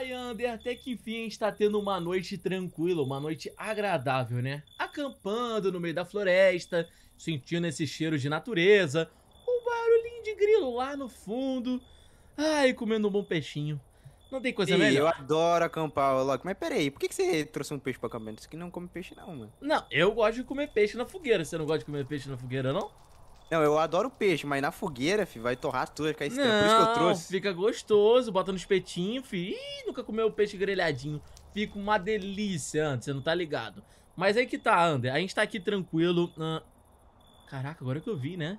Ai, Ander, até que enfim a gente tá tendo uma noite tranquila, uma noite agradável, né? Acampando no meio da floresta, sentindo esse cheiro de natureza, o um barulhinho de grilo lá no fundo. Ai, comendo um bom peixinho. Não tem coisa Ei, melhor. Eu adoro acampar, Loki. Mas peraí, por que, que você trouxe um peixe pra acampamento? Isso que não come peixe, não, mano. Não, eu gosto de comer peixe na fogueira. Você não gosta de comer peixe na fogueira, não? Não, eu adoro peixe, mas na fogueira, fi, vai torrar tudo, vai ficar estranho. Não, Por isso que eu trouxe. Fica gostoso, bota no espetinho, fi. Ih, nunca comeu peixe grelhadinho. Fica uma delícia, antes, você não tá ligado. Mas aí que tá, Ander, a gente tá aqui tranquilo. caraca, agora que eu vi, né?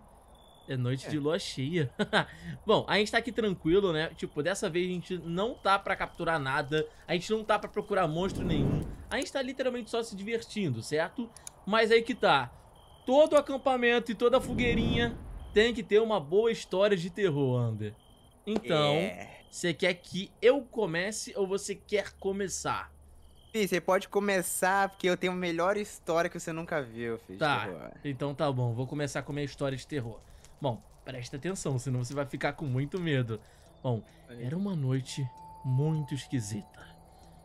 É noite é. de lua cheia. Bom, a gente tá aqui tranquilo, né? Tipo, dessa vez a gente não tá pra capturar nada, a gente não tá pra procurar monstro nenhum. A gente tá literalmente só se divertindo, certo? Mas aí que tá. Todo acampamento e toda fogueirinha tem que ter uma boa história de terror, Ander. Então, é. você é. quer que eu comece ou você quer começar? Sim, você pode começar, porque eu tenho a melhor história que você nunca viu, filho. Tá, então tá bom, vou começar com a minha história de terror. Bom, presta atenção, senão você vai ficar com muito medo. Bom, era uma noite muito esquisita.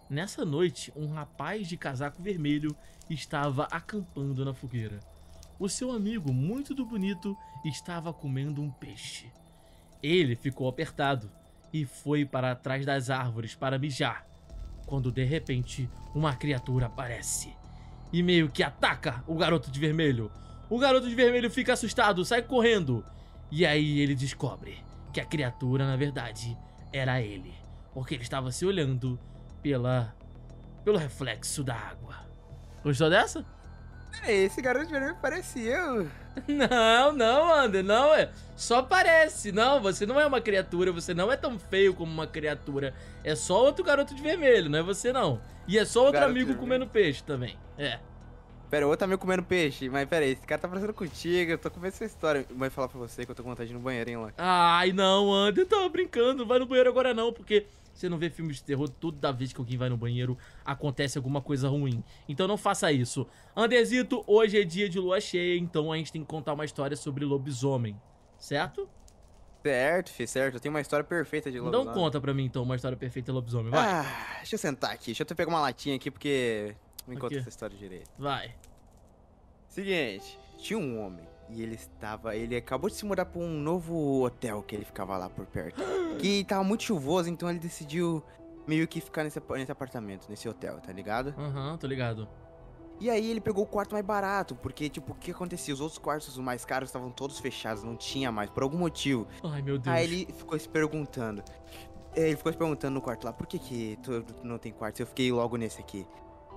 Nessa noite, um rapaz de casaco vermelho estava acampando na fogueira o seu amigo, muito do bonito, estava comendo um peixe. Ele ficou apertado e foi para trás das árvores para mijar, quando de repente uma criatura aparece e meio que ataca o garoto de vermelho. O garoto de vermelho fica assustado, sai correndo. E aí ele descobre que a criatura, na verdade, era ele, porque ele estava se olhando pela pelo reflexo da água. Gostou dessa? Esse garoto de vermelho parecia Não, não, André, não. é Só parece. Não, você não é uma criatura, você não é tão feio como uma criatura. É só outro garoto de vermelho, não é você não. E é só outro garoto amigo comendo peixe também. É. Pera, outro amigo comendo peixe. Mas pera aí, esse cara tá parecendo contigo, eu tô com essa história. Vai falar pra você que eu tô com vontade de ir no banheiro, hein, Ai, não, André, eu tava brincando. Não vai no banheiro agora não, porque você não vê filmes de terror, toda vez que alguém vai no banheiro acontece alguma coisa ruim. Então não faça isso. Andesito, hoje é dia de lua cheia, então a gente tem que contar uma história sobre lobisomem, certo? Certo, filho, certo. Eu tenho uma história perfeita de então lobisomem. Então conta pra mim, então, uma história perfeita de lobisomem, vai. Ah, deixa eu sentar aqui. Deixa eu pegar uma latinha aqui, porque não encontro essa história direito. Vai. Seguinte, tinha um homem e ele estava. Ele acabou de se mudar para um novo hotel que ele ficava lá por perto. Que tava muito chuvoso, então ele decidiu meio que ficar nesse, nesse apartamento, nesse hotel, tá ligado? Aham, uhum, tô ligado. E aí ele pegou o quarto mais barato, porque, tipo, o que acontecia? Os outros quartos mais caros estavam todos fechados, não tinha mais, por algum motivo. Ai, meu Deus. Aí ele ficou se perguntando. É, ele ficou se perguntando no quarto lá, por que que tu não tem quarto? Eu fiquei logo nesse aqui.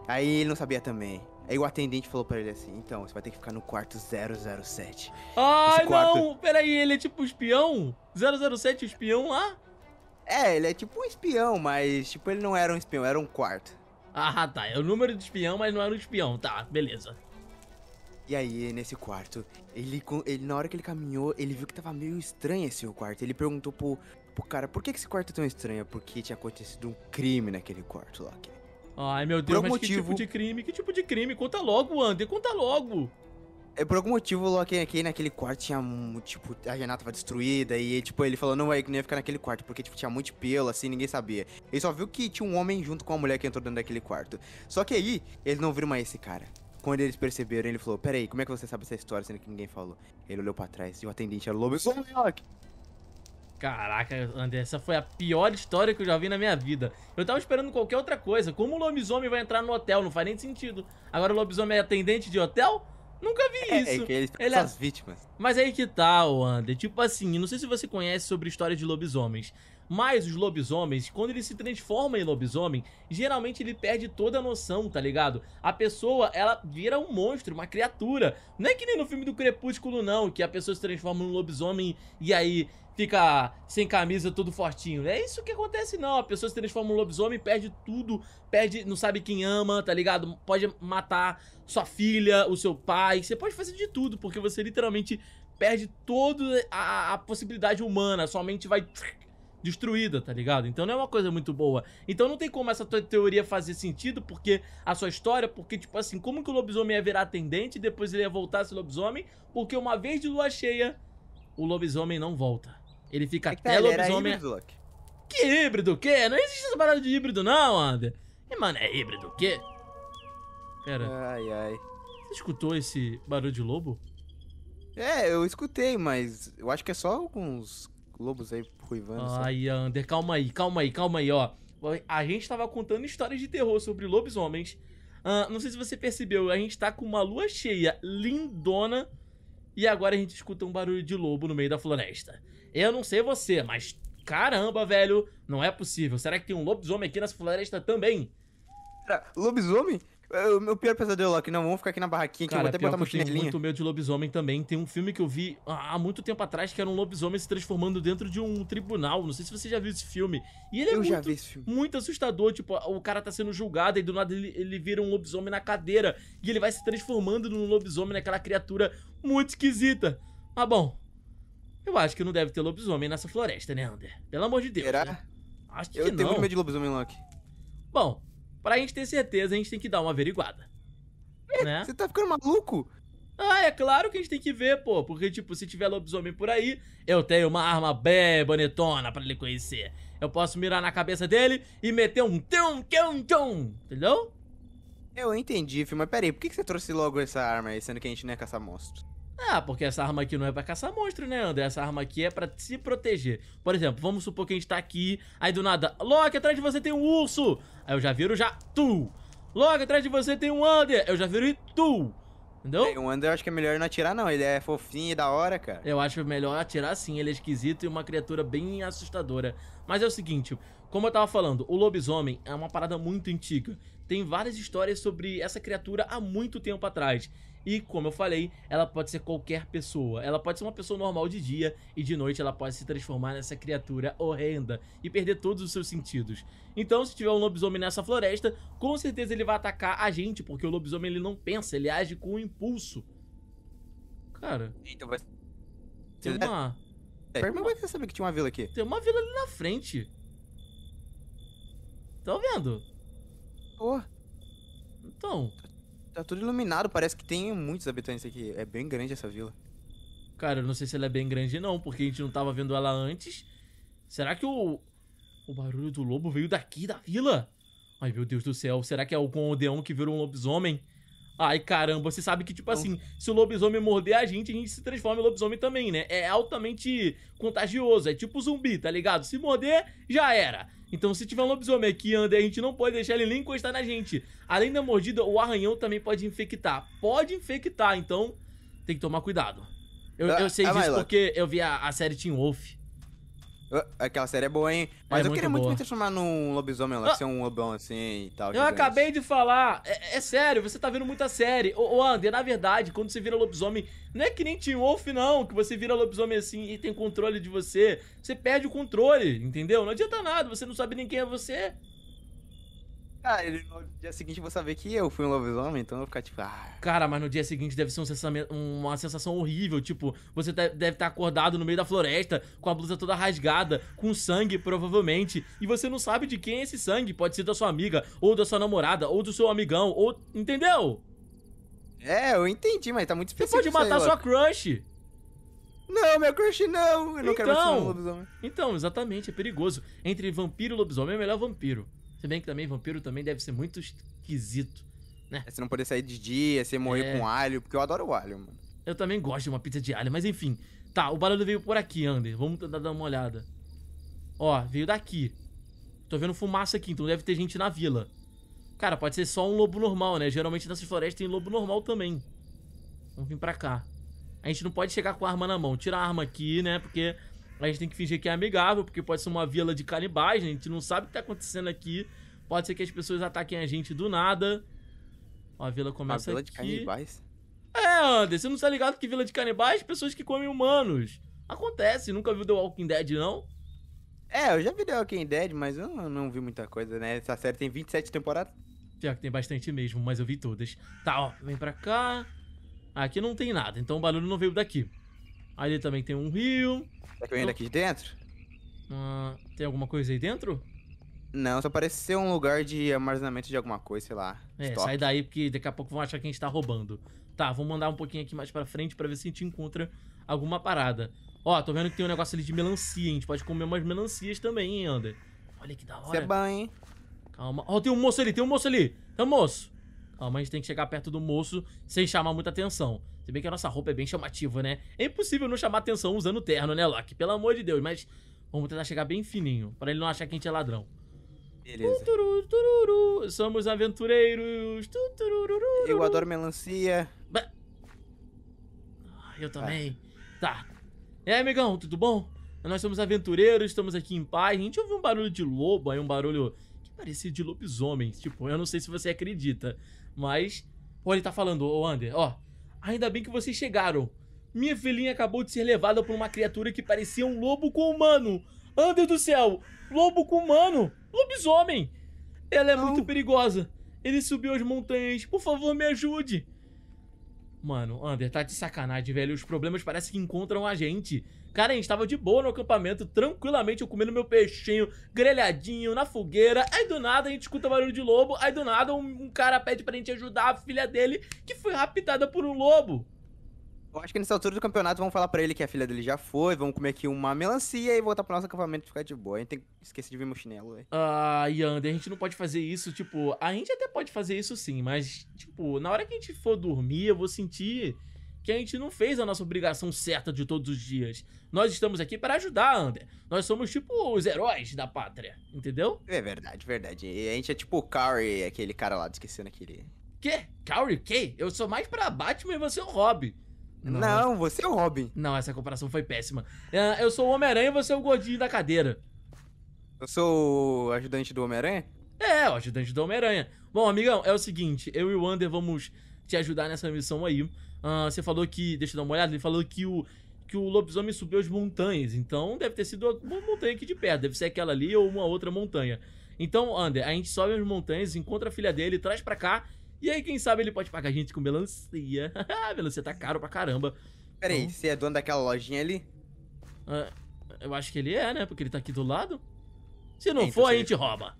Aí ele não sabia também. Aí o atendente falou para ele assim: então, você vai ter que ficar no quarto 007. Ah, quarto... não! Peraí, ele é tipo um espião? 007 um espião lá? É, ele é tipo um espião, mas tipo, ele não era um espião, era um quarto. Ah, tá. É o número de espião, mas não era um espião. Tá, beleza. E aí, nesse quarto, ele, ele na hora que ele caminhou, ele viu que tava meio estranho esse quarto. Ele perguntou pro, pro cara, por que esse quarto é tão estranho? Porque tinha acontecido um crime naquele quarto lá. Aquele Ai, meu Deus, mas motivo... que tipo de crime? Que tipo de crime? Conta logo, Ander, conta logo. É, por algum motivo, o Loki aqui naquele quarto tinha, tipo, a Renata tava destruída e, tipo, ele falou, não, é que não ia ficar naquele quarto, porque, tipo, tinha muito pelo, assim, ninguém sabia. Ele só viu que tinha um homem junto com a mulher que entrou dentro daquele quarto. Só que aí, eles não viram mais esse cara. Quando eles perceberam, ele falou, peraí, como é que você sabe essa história, sendo que ninguém falou? Ele olhou pra trás e o atendente era o lobo e... Caraca, André, essa foi a pior história que eu já vi na minha vida. Eu tava esperando qualquer outra coisa. Como o lobisomem vai entrar no hotel? Não faz nem sentido. Agora o lobisomem é atendente de hotel? Nunca vi é, é isso. É que eles ele são é- as vítimas. Mas aí que tal, tá, André? Tipo assim, não sei se você conhece sobre história de lobisomens, mas os lobisomens, quando ele se transforma em lobisomem, geralmente ele perde toda a noção, tá ligado? A pessoa, ela vira um monstro, uma criatura. Não é que nem no filme do Crepúsculo, não, que a pessoa se transforma em lobisomem e aí fica sem camisa, todo fortinho. É isso que acontece, não. A pessoa se transforma em lobisomem, perde tudo, perde, não sabe quem ama, tá ligado? Pode matar sua filha, o seu pai. Você pode fazer de tudo, porque você literalmente perde toda a, a possibilidade humana. Sua mente vai destruída, tá ligado? Então não é uma coisa muito boa. Então não tem como essa tua teoria fazer sentido, porque a sua história, porque, tipo assim, como que o lobisomem ia virar atendente e depois ele ia voltar a ser lobisomem? Porque uma vez de lua cheia, o lobisomem não volta. Ele fica é até tá, lobisomem. Híbrido, que híbrido o quê? Não existe essa parada de híbrido, não, Ander. E, mano, é híbrido o quê? Pera. Ai, ai. Você escutou esse barulho de lobo? É, eu escutei, mas eu acho que é só alguns Lobos aí, ruivando. Ai, sabe? Ander, calma aí, calma aí, calma aí, ó. A gente tava contando histórias de terror sobre lobisomens. Uh, não sei se você percebeu, a gente tá com uma lua cheia lindona e agora a gente escuta um barulho de lobo no meio da floresta. Eu não sei você, mas caramba, velho, não é possível. Será que tem um lobisomem aqui nessa floresta também? lobisomem? O meu pior pesadelo aqui, não, vamos ficar aqui na barraquinha, que Cara, eu vou até botar uma Eu tenho muito medo de lobisomem também. Tem um filme que eu vi há muito tempo atrás, que era um lobisomem se transformando dentro de um tribunal. Não sei se você já viu esse filme. E ele é eu muito, muito assustador. Tipo, o cara tá sendo julgado e do nada ele, ele vira um lobisomem na cadeira. E ele vai se transformando num lobisomem, naquela criatura muito esquisita. mas ah, bom. Eu acho que não deve ter lobisomem nessa floresta, né, Ander? Pelo amor de Deus. Será? Né? Acho que eu não. Eu tenho muito medo de lobisomem, Loki. Bom, Pra gente ter certeza, a gente tem que dar uma averiguada. É, né? Você tá ficando maluco? Ah, é claro que a gente tem que ver, pô. Porque, tipo, se tiver lobisomem por aí, eu tenho uma arma bem bonitona pra ele conhecer. Eu posso mirar na cabeça dele e meter um tum, tum, tum. Entendeu? Eu entendi, filho, mas peraí, por que, que você trouxe logo essa arma aí, sendo que a gente não é caçar monstros? Ah, porque essa arma aqui não é pra caçar monstro, né, André? Essa arma aqui é pra se proteger. Por exemplo, vamos supor que a gente tá aqui, aí do nada, Loki, atrás de você tem um urso! Aí eu já viro já, tu! Loki, atrás de você tem um Under! Eu já viro e tu! Entendeu? É, o Under eu acho que é melhor não atirar, não. Ele é fofinho e da hora, cara. Eu acho melhor atirar sim, ele é esquisito e uma criatura bem assustadora. Mas é o seguinte, como eu tava falando, o lobisomem é uma parada muito antiga. Tem várias histórias sobre essa criatura há muito tempo atrás. E como eu falei, ela pode ser qualquer pessoa. Ela pode ser uma pessoa normal de dia e de noite ela pode se transformar nessa criatura horrenda e perder todos os seus sentidos. Então, se tiver um lobisomem nessa floresta, com certeza ele vai atacar a gente, porque o lobisomem ele não pensa, ele age com um impulso. Cara. Então vai. Tem uma. É, mas como é que que tinha uma vila aqui? Tem uma vila ali na frente. Tá vendo? Pô. Oh. Então. Tá tudo iluminado, parece que tem muitos habitantes aqui. É bem grande essa vila. Cara, eu não sei se ela é bem grande não, porque a gente não tava vendo ela antes. Será que o o barulho do lobo veio daqui da vila? Ai, meu Deus do céu, será que é o odeão que virou um lobisomem? Ai, caramba, você sabe que, tipo assim, se o lobisomem morder a gente, a gente se transforma em lobisomem também, né? É altamente contagioso, é tipo zumbi, tá ligado? Se morder, já era. Então, se tiver um lobisomem aqui, anda, a gente não pode deixar ele nem encostar na gente. Além da mordida, o arranhão também pode infectar. Pode infectar, então tem que tomar cuidado. Eu, ah, eu sei ah, disso porque eu vi a, a série Teen Wolf. Aquela série é boa, hein? É Mas é eu muito queria muito me transformar num lobisomem lá, ah. ser um lobão assim e tal. Eu gigante. acabei de falar. É, é, sério, você tá vendo muita série. Ô, ô na verdade, quando você vira lobisomem, não é que nem Team Wolf, não, que você vira lobisomem assim e tem controle de você. Você perde o controle, entendeu? Não adianta nada, você não sabe nem quem é você. Ah, ele, no dia seguinte vou saber que eu fui um lobisomem, então eu vou ficar tipo. Ah. Cara, mas no dia seguinte deve ser um uma sensação horrível. Tipo, você deve estar acordado no meio da floresta, com a blusa toda rasgada, com sangue, provavelmente. E você não sabe de quem é esse sangue. Pode ser da sua amiga, ou da sua namorada, ou do seu amigão, ou. Entendeu? É, eu entendi, mas tá muito específico. Você pode matar aí, sua crush. Não, meu crush não. Eu não então, quero mais ser um então, lobisomem. Então, exatamente, é perigoso. Entre vampiro e lobisomem é melhor vampiro. Se bem que também vampiro também deve ser muito esquisito, né? É, você não poder sair de dia, você morrer é... com alho, porque eu adoro o alho, mano. Eu também gosto de uma pizza de alho, mas enfim. Tá, o barulho veio por aqui, Ander. Vamos tentar dar uma olhada. Ó, veio daqui. Tô vendo fumaça aqui, então deve ter gente na vila. Cara, pode ser só um lobo normal, né? Geralmente nessas florestas tem lobo normal também. Vamos vir pra cá. A gente não pode chegar com a arma na mão. Tira a arma aqui, né? Porque a gente tem que fingir que é amigável, porque pode ser uma vila de canibais, a gente não sabe o que está acontecendo aqui. Pode ser que as pessoas ataquem a gente do nada. Ó, a vila começa a vila aqui. de canibais? É, Anderson, você não está ligado que vila de canibais? É pessoas que comem humanos. Acontece, nunca viu The Walking Dead, não? É, eu já vi The Walking Dead, mas eu não, não vi muita coisa, né? Essa série tem 27 temporadas. Pior que tem bastante mesmo, mas eu vi todas. Tá, ó, vem pra cá. Aqui não tem nada, então o barulho não veio daqui. Ali também tem um rio. Será que eu ainda então aqui de dentro? Ah, tem alguma coisa aí dentro? Não, só parece ser um lugar de armazenamento de alguma coisa, sei lá. É, Stop. sai daí porque daqui a pouco vão achar que a gente tá roubando. Tá, vou mandar um pouquinho aqui mais pra frente pra ver se a gente encontra alguma parada. Ó, tô vendo que tem um negócio ali de melancia, a gente pode comer umas melancias também, hein, Ander? Olha que da hora. Isso é bom, hein? Calma. Ó, tem um moço ali, tem um moço ali. tá moço a gente tem que chegar perto do moço sem chamar muita atenção. Se bem que a nossa roupa é bem chamativa, né? É impossível não chamar atenção usando terno, né, Loki? Pelo amor de Deus, mas vamos tentar chegar bem fininho, para ele não achar que a gente é ladrão. Beleza. Tururu, tururu, somos aventureiros. Tururu, eu adoro melancia. Ah, eu também. Ah. Tá. É, amigão, tudo bom? Nós somos aventureiros, estamos aqui em paz. A gente ouviu um barulho de lobo, aí um barulho que parecia de lobisomens. Tipo, eu não sei se você acredita. Mas, pô, ele tá falando, ô Ander, ó, ainda bem que vocês chegaram. Minha filhinha acabou de ser levada por uma criatura que parecia um lobo com humano. Ander do céu, lobo com humano, lobisomem. Ela é Não. muito perigosa. Ele subiu as montanhas. Por favor, me ajude. Mano, Ander, tá de sacanagem, velho. Os problemas parecem que encontram a gente. Cara, a gente tava de boa no acampamento, tranquilamente, eu comendo meu peixinho, grelhadinho, na fogueira. Aí do nada a gente escuta barulho de lobo. Aí do nada um, um cara pede pra gente ajudar a filha dele, que foi raptada por um lobo. Eu acho que nessa altura do campeonato vão falar pra ele que a filha dele já foi, vão comer aqui uma melancia e voltar pro nosso acampamento e ficar de boa. A gente tem que esquecer de vir meu chinelo, velho. Ah, Yander, a gente não pode fazer isso, tipo, a gente até pode fazer isso sim, mas, tipo, na hora que a gente for dormir, eu vou sentir que a gente não fez a nossa obrigação certa de todos os dias. Nós estamos aqui para ajudar, Ander. Nós somos tipo os heróis da pátria, entendeu? É verdade, verdade. E a gente é tipo o Curry, aquele cara lá, esquecendo aquele. Quê? Curry? Quê? Eu sou mais pra Batman e você é o Robbie. Não, não, você é o Robin. Não, essa comparação foi péssima. É, eu sou o Homem-Aranha e você é o gordinho da cadeira. Eu sou o ajudante do Homem-Aranha? É, o ajudante do Homem-Aranha. Bom, amigão, é o seguinte, eu e o Wander vamos te ajudar nessa missão aí. Uh, você falou que, deixa eu dar uma olhada, ele falou que o, que o lobisomem subiu as montanhas, então deve ter sido uma montanha aqui de perto, deve ser aquela ali ou uma outra montanha. Então, Wander, a gente sobe as montanhas, encontra a filha dele, traz para cá e aí, quem sabe ele pode pagar a gente com melancia. melancia tá caro pra caramba. Pera aí, então... você é dono daquela lojinha ali? Ah, eu acho que ele é, né? Porque ele tá aqui do lado. Se não é, for, então a gente ele... rouba.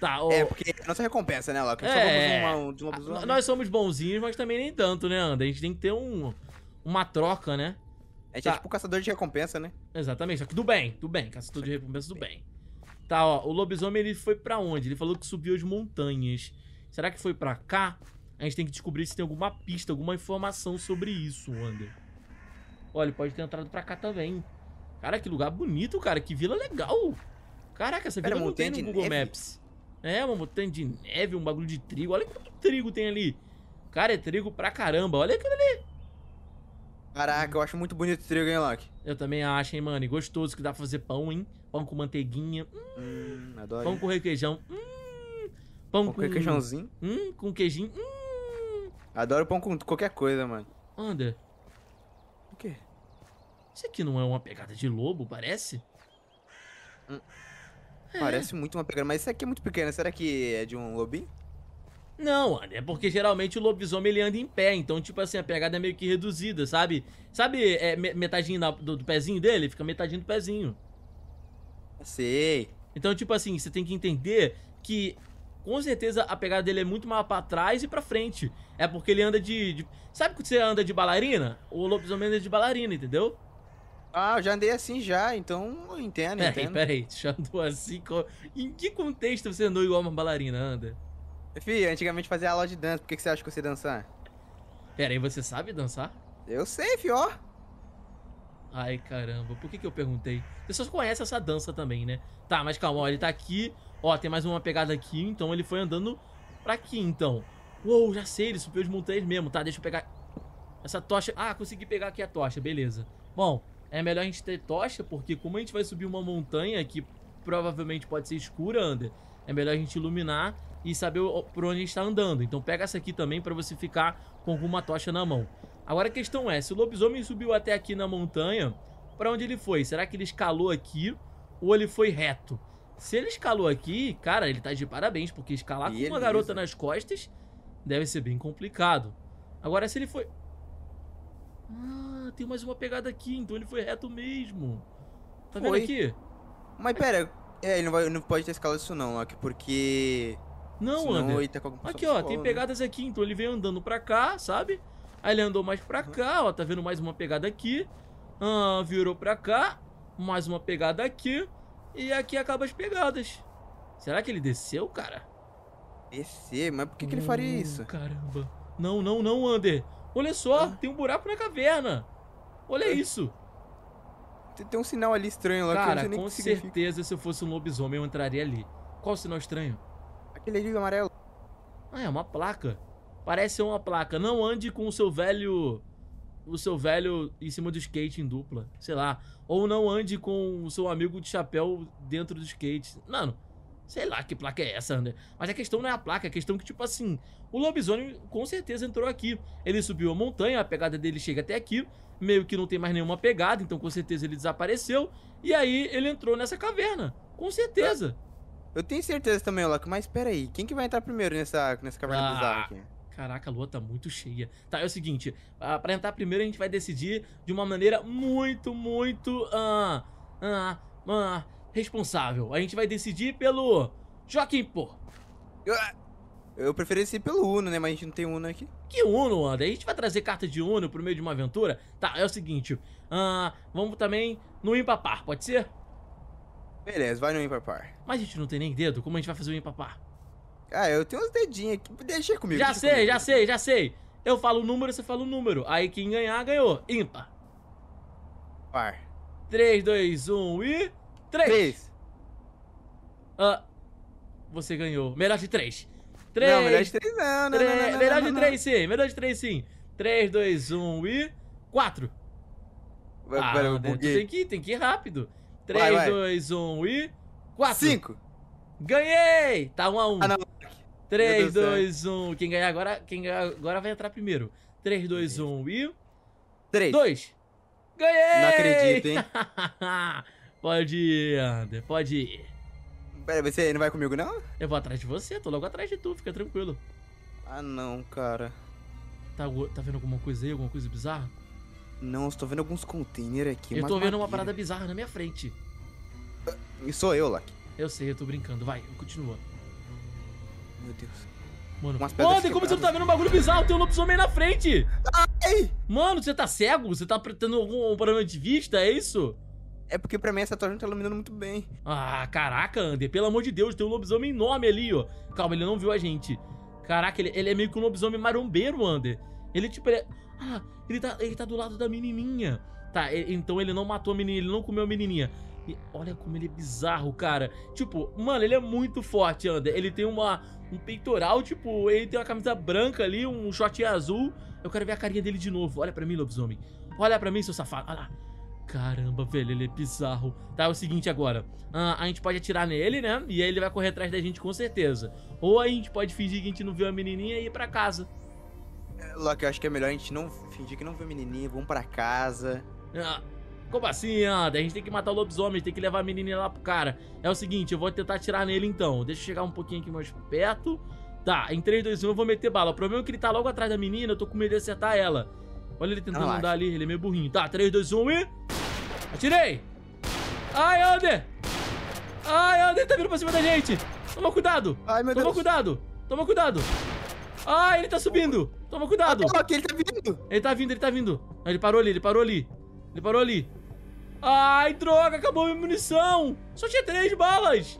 Tá, o... É, porque é nossa recompensa, né, Loki? É... uma, uma, uma, ah, nós somos bonzinhos, mas também nem tanto, né, André? A gente tem que ter um, uma troca, né? A gente é tá. é tipo caçador de recompensa, né? Exatamente, só que do bem, do bem, caçador de recompensa do bem. Tá, ó, o lobisomem ele foi pra onde? Ele falou que subiu as montanhas. Será que foi pra cá? A gente tem que descobrir se tem alguma pista, alguma informação sobre isso, Wander. Olha, ele pode ter entrado pra cá também. Cara, que lugar bonito, cara. Que vila legal. Caraca, essa Pera, vila não tem no Google neve. Maps. É, uma montanha de neve, um bagulho de trigo. Olha quanto trigo tem ali. Cara, é trigo pra caramba. Olha aquilo ali. Caraca, eu acho muito bonito o trigo, hein, Loki? Eu também acho, hein, mano. E gostoso que dá pra fazer pão, hein? Pão com manteiguinha. Hum, hum adoro. Pão com requeijão. Hum. Pão qualquer com queijãozinho. Hum, com queijinho. Hum. Adoro pão com qualquer coisa, mano. Anda. O quê? Isso aqui não é uma pegada de lobo, parece? Hum. É. Parece muito uma pegada, mas isso aqui é muito pequeno. Será que é de um lobinho? Não, é porque geralmente o lobisomem ele anda em pé, então, tipo assim, a pegada é meio que reduzida, sabe? Sabe é, metadinho do, do, pezinho dele? Fica metadinho do pezinho. Sei. Então, tipo assim, você tem que entender que com certeza a pegada dele é muito mais para trás e para frente. É porque ele anda de, de... Sabe quando você anda de bailarina? O lobisomem anda de bailarina, entendeu? Ah, eu já andei assim já, então entendo, pera é, entendo. Peraí, aí já andou assim? Em que contexto você andou igual uma bailarina, anda? Fih, antigamente fazia aula de dança, por que, que você acha que eu sei dançar? Peraí, você sabe dançar? Eu sei, fi, ó. Ai, caramba, por que, que eu perguntei? Pessoas conhecem essa dança também, né? Tá, mas calma, ó, ele tá aqui. Ó, tem mais uma pegada aqui, então ele foi andando pra aqui, então. Uou, já sei, ele subiu as montanhas mesmo, tá? Deixa eu pegar essa tocha. Ah, consegui pegar aqui a tocha, beleza. Bom, é melhor a gente ter tocha, porque como a gente vai subir uma montanha que provavelmente pode ser escura, Ander, é melhor a gente iluminar e saber por onde a gente está andando. Então pega essa aqui também para você ficar com alguma tocha na mão. Agora a questão é, se o lobisomem subiu até aqui na montanha, para onde ele foi? Será que ele escalou aqui ou ele foi reto? Se ele escalou aqui, cara, ele tá de parabéns, porque escalar com uma garota nas costas deve ser bem complicado. Agora, se ele foi... Ah, tem mais uma pegada aqui, então ele foi reto mesmo. Tá foi. vendo aqui? Mas pera, é, ele não, vai, não pode ter escalado isso não, Loki, porque... Não, Senão, Ander. Tá aqui, ó, tem né? pegadas aqui, então ele vem andando pra cá, sabe? Aí ele andou mais pra cá, ó, tá vendo mais uma pegada aqui. Ah, virou pra cá, mais uma pegada aqui. E aqui acaba as pegadas. Será que ele desceu, cara? Descer? Mas por que, que ele faria hum, isso? Caramba. Não, não, não, Ander. Olha só, ah. tem um buraco na caverna. Olha ah. isso. Tem, tem, um sinal ali estranho lá. Cara, com certeza se eu fosse um lobisomem eu entraria ali. Qual o sinal estranho? Aquele ali amarelo. Ah, é uma placa. Parece uma placa. Não ande com o seu velho. O seu velho em cima do skate em dupla. Sei lá. Ou não ande com o seu amigo de chapéu dentro do skate. Mano, sei lá que placa é essa, André. Mas a questão não é a placa, é a questão é que, tipo assim, o lobisomem com certeza entrou aqui. Ele subiu a montanha, a pegada dele chega até aqui. Meio que não tem mais nenhuma pegada, então com certeza ele desapareceu. E aí ele entrou nessa caverna. Com certeza. Eu tenho certeza também, Loki, mas espera aí, quem que vai entrar primeiro nessa, nessa caverna ah, bizarra aqui? Caraca, a lua tá muito cheia. Tá, é o seguinte, pra entrar primeiro a gente vai decidir de uma maneira muito, muito ah, ah, ah, responsável. A gente vai decidir pelo Joaquim, pô. Eu, eu preferia ser pelo Uno, né? Mas a gente não tem Uno aqui. Que Uno, André? A gente vai trazer carta de Uno pro meio de uma aventura? Tá, é o seguinte, uh, vamos também no Impapar, pode ser? Beleza, vai no Impapar. Mas a gente não tem nem dedo, como a gente vai fazer o Impapar? Ah, eu tenho uns dedinhos aqui. Deixa comigo. Já deixa sei, comigo. já sei, já sei. Eu falo o número, você fala o número. Aí quem ganhar, ganhou. Ímpar. Par. 3, 2, 1 e. 3! 3. Ah, você ganhou. Melhor de 3. 3. Não, melhor de 3 não, não, 3, não, não, não Melhor não, de 3 sim, melhor de 3 sim. 3, 2, 1 e. 4. Vai, ah, vai, né? tem que, tem que ir rápido. 3, vai, vai. 2, 1 e. 4. 5. Ganhei! Tá 1 um a 1 um. Ah, não. 3, 2, 1. Quem ganhar agora, quem ganhar agora vai entrar primeiro. 3, 2, 1 e. 3. 2. Ganhei! Não acredito, hein? pode ir, Ander, pode ir. Pera, você não vai comigo, não? Eu vou atrás de você, tô logo atrás de tu, fica tranquilo. Ah, não, cara. Tá, tá vendo alguma coisa aí, alguma coisa bizarra? Não, estou vendo alguns containers aqui. Eu tô vendo madeira. uma parada bizarra na minha frente. Sou eu, Lack. Eu sei, eu tô brincando. Vai, continua. Meu Deus. Mano, Mano como você não tá vendo um bagulho bizarro? Tem um lobisomem na frente! Ai! Mano, você tá cego? Você tá tendo algum problema de vista? É isso? É porque pra mim essa torre não tá iluminando muito bem. Ah, caraca, Ander. Pelo amor de Deus, tem um lobisomem enorme ali, ó. Calma, ele não viu a gente. Caraca, ele, ele é meio que um lobisomem marombeiro, Ander. Ele, tipo, ele é... Ah, ele tá, ele tá do lado da menininha. Tá, ele, então ele não matou a menininha, ele não comeu a menininha. E olha como ele é bizarro, cara. Tipo, mano, ele é muito forte, Ander. Ele tem uma, um peitoral, tipo, ele tem uma camisa branca ali, um short azul. Eu quero ver a carinha dele de novo. Olha pra mim, lobisomem. Olha pra mim, seu safado. Olha lá. Caramba, velho, ele é bizarro. Tá, é o seguinte agora. Ah, a gente pode atirar nele, né? E aí ele vai correr atrás da gente com certeza. Ou a gente pode fingir que a gente não viu a menininha e ir pra casa. É, Loki, eu acho que é melhor a gente não fingir que não viu a menininha, vamos pra casa. Ah, como assim, André? A gente tem que matar o lobisomem, tem que levar a menina lá pro cara. É o seguinte, eu vou tentar atirar nele então. Deixa eu chegar um pouquinho aqui mais perto. Tá, em 3, 2, 1 eu vou meter bala. O problema é que ele tá logo atrás da menina, eu tô com medo de acertar ela. Olha ele tentando andar ali, ele é meio burrinho. Tá, 3, 2, 1 e... Atirei! Ai, Ander! Ai, Ander, tá vindo pra cima da gente! Toma cuidado! Ai, meu Toma Deus. cuidado! Toma cuidado! Ai, ele tá subindo! Toma cuidado! Ah, ele tá vindo! Ele tá vindo, ele tá vindo. Ele parou ali, ele parou ali. Ele parou ali. Ai, droga, acabou minha munição. Só tinha três balas.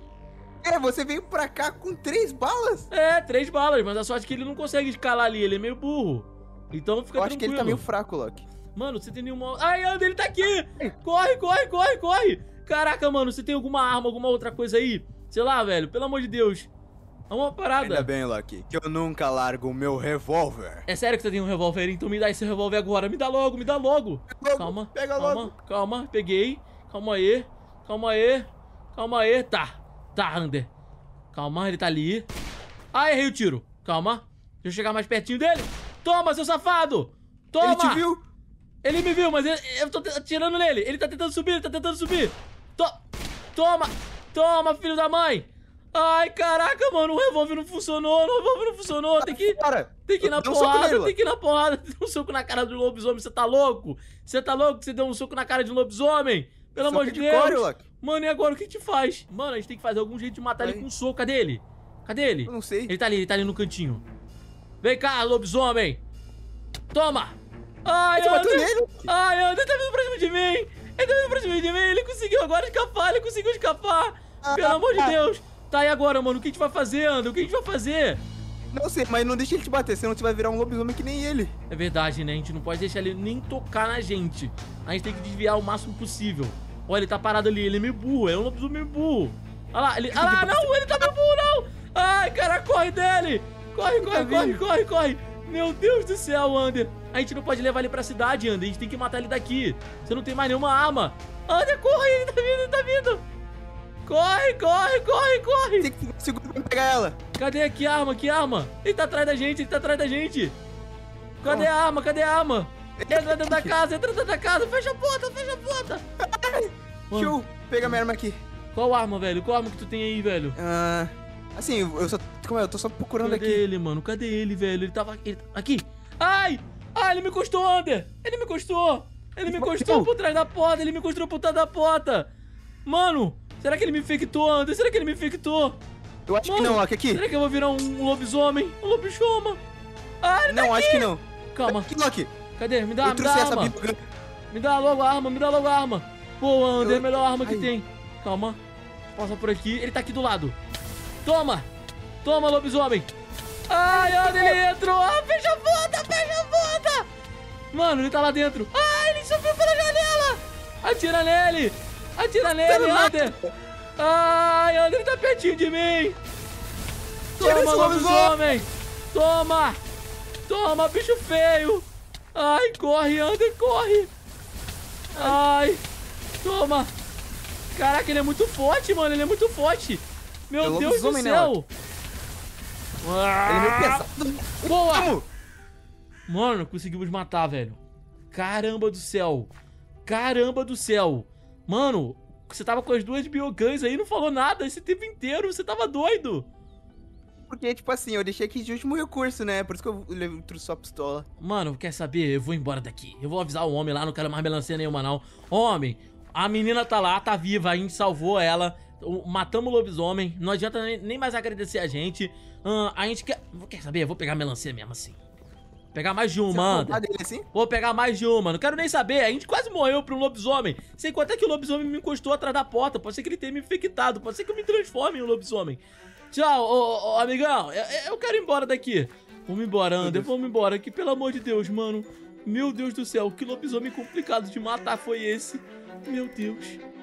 É, você veio pra cá com três balas? É, três balas, mas a sorte é que ele não consegue escalar ali, ele é meio burro. Então fica Eu acho tranquilo. que ele tá meio fraco, Loki. Mano, você tem nenhuma... Ai, anda, ele tá aqui! Corre, corre, corre, corre! Caraca, mano, você tem alguma arma, alguma outra coisa aí? Sei lá, velho, pelo amor de Deus. É uma parada. Ainda bem, Loki, que eu nunca largo o meu revólver. É sério que você tem um revólver? Então me dá esse revólver agora. Me dá logo, me dá logo. logo calma, pega calma, logo. calma. Peguei. Calma aí. Calma aí. Calma aí. Tá. Tá, Ander. Calma, ele tá ali. Ah, errei o tiro. Calma. Deixa eu chegar mais pertinho dele. Toma, seu safado. Toma. Ele te viu? Ele me viu, mas eu, eu tô atirando nele. Ele tá tentando subir, ele tá tentando subir. To Toma. Toma, filho da mãe. Ai, caraca, mano, o revólver não funcionou, o revólver não funcionou. Tem que, cara, tem que ir na porrada, um tem que ir na porrada. Deu um soco na cara do lobisomem, você tá louco? Você tá louco que você deu um soco na cara de um lobisomem? Pelo amor de Deus. Core, mano, e agora o que a gente faz? Mano, a gente tem que fazer algum jeito de matar Aí. ele com um soco. Cadê ele? Cadê ele? Eu não sei. Ele tá ali, ele tá ali no cantinho. Vem cá, lobisomem. Toma. Ai, Você André. Nele. Ai, André, tá vindo pra cima de mim. Ele tá vindo pra cima de mim. Ele conseguiu agora escapar, ele conseguiu escapar. Ah, Pelo amor de Deus. Tá, e agora, mano? O que a gente vai fazer, André? O que a gente vai fazer? Não sei, mas não deixa ele te bater, senão você vai virar um lobisomem que nem ele. É verdade, né? A gente não pode deixar ele nem tocar na gente. A gente tem que desviar o máximo possível. Olha, ele tá parado ali, ele é meio burro, é um lobisomem burro. Olha lá, ele... Ah lá, não, ele tá meio burro, não! Ai, cara, corre dele! Corre, corre, corre, corre, corre! Meu Deus do céu, Ander! A gente não pode levar ele pra cidade, Ander, a gente tem que matar ele daqui. Você não tem mais nenhuma arma. Ander, corre, ele tá vindo, ele tá vindo! Corre, corre, corre, corre! Tem que segurar pra pegar ela. Cadê? Que arma? Que arma? Ele tá atrás da gente, ele tá atrás da gente. Cadê a arma? Cadê a arma? Entra dentro da casa, entra dentro da casa. Fecha a porta, fecha a porta. Ai, pega minha arma aqui. Qual arma, velho? Qual arma que tu tem aí, velho? Ah... Assim, eu só... Como é? Eu tô só procurando Cadê aqui. Cadê ele, mano? Cadê ele, velho? Ele tava... Ele... Tá aqui! Ai! ai, ele me encostou, Ander! Ele me encostou! Ele me encostou por trás da porta! Ele me encostou por trás da porta! Mano! Será que ele me infectou, Anderson? Será que ele me infectou? Eu acho Mano, que não, aqui, aqui. Será que eu vou virar um lobisomem? Um lobisoma? Ah, ele tá Não, tá acho que não. Calma. Aqui, Loki. Cadê? Me dá, eu me dá arma. Bíblia. Me dá logo a arma, me dá logo a arma. Pô, Ander, eu... É melhor arma Ai. que tem. Calma. Passa por aqui. Ele tá aqui do lado. Toma! Toma, lobisomem! Ai, olha, ele entrou! Ah, fecha a porta, fecha a porta! Mano, ele tá lá dentro. Ai, ah, ele subiu pela janela! Atira nele! Atira tá nele, Ander! Ai, Ander, ele tá pertinho de mim! Toma, lobisomem! Toma! Toma, bicho feio! Ai, corre, Ander, corre! Ai! Toma! Caraca, ele é muito forte, mano! Ele é muito forte! Meu é Deus do né, céu! Ele é ah, pesado! Boa! Mano, conseguimos matar, velho! Caramba do céu! Caramba do céu! Mano, você tava com as duas bioguns aí não falou nada esse tempo inteiro, você tava doido. Porque, tipo assim, eu deixei aqui de último recurso, né? Por isso que eu levo, trouxe sua pistola. Mano, quer saber? Eu vou embora daqui. Eu vou avisar o homem lá, não quero mais melancia nenhuma, não. Homem, a menina tá lá, tá viva, a gente salvou ela. Matamos o lobisomem. Não adianta nem mais agradecer a gente. a gente quer. Quer saber? Eu vou pegar melancia mesmo assim. Pegar mais de uma, é mano assim? Vou pegar mais de uma, não quero nem saber. A gente quase morreu pra um lobisomem. Sei quanto é que o lobisomem me encostou atrás da porta. Pode ser que ele tenha me infectado, pode ser que eu me transforme em um lobisomem. Tchau, ô, ô, amigão. Eu, eu, quero ir embora daqui. Vamos embora, Ander. Vamos embora aqui, pelo amor de Deus, mano. Meu Deus do céu, que lobisomem complicado de matar foi esse? Meu Deus.